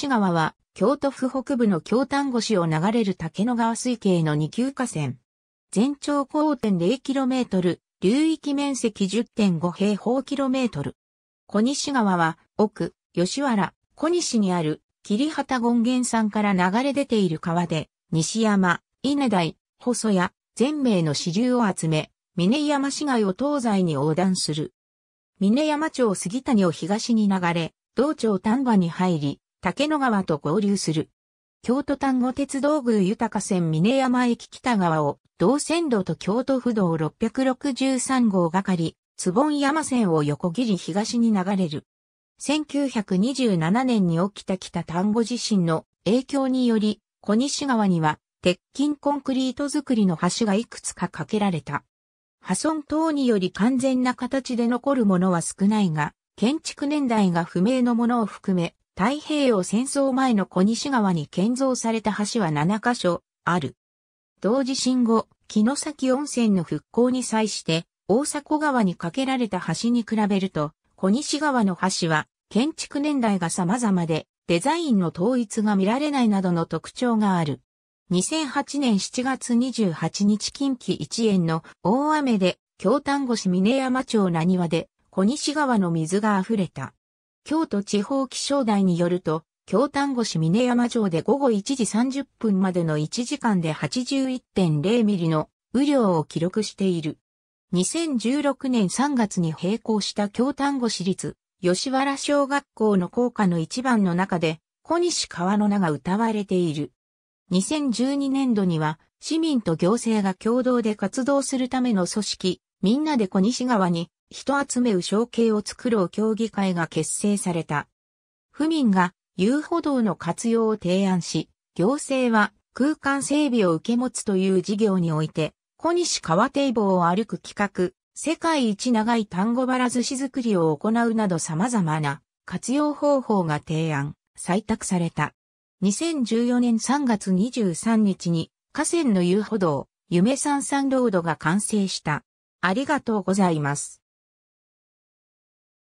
内川は、京都府北部の京丹後市を流れる竹野川水系の二級河川。全長 5.0km、流域面積10.5平方キロメートル。小西川は、奥、吉原、小西にある、霧畑権現山から流れ出ている川で、西山、稲台、細谷、全名の支流を集め、峰山市街を東西に横断する。峰山町杉谷を東に流れ、道町丹波に入り、竹野川と合流する。京都丹後鉄道宮豊線峰山駅北側を同線路と京都府道663号がかり、坪山線を横切り東に流れる。1927年に起きた北丹後地震の影響により、小西川には鉄筋コンクリート造りの橋がいくつか架けられた。破損等により完全な形で残るものは少ないが、建築年代が不明のものを含め、太平洋戦争前の小西川に建造された橋は7カ所ある。同時震後、城崎温泉の復興に際して、大迫川に架けられた橋に比べると、小西川の橋は、建築年代が様々で、デザインの統一が見られないなどの特徴がある。2008年7月28日近畿一円の大雨で、京丹後市峰山町な庭で、小西川の水が溢れた。京都地方気象台によると、京丹後市峰山城で午後1時30分までの1時間で81.0ミリの雨量を記録している。2016年3月に閉校した京丹後市立吉原小学校の校歌の一番の中で、小西川の名が歌われている。2012年度には、市民と行政が共同で活動するための組織、みんなで小西川に人集めう象形を作ろう協議会が結成された。府民が遊歩道の活用を提案し、行政は空間整備を受け持つという事業において、小西川堤防を歩く企画、世界一長い単語ばら寿司作りを行うなど様々な活用方法が提案、採択された。2014年3月23日に河川の遊歩道、夢三三ロードが完成した。ありがとうございます。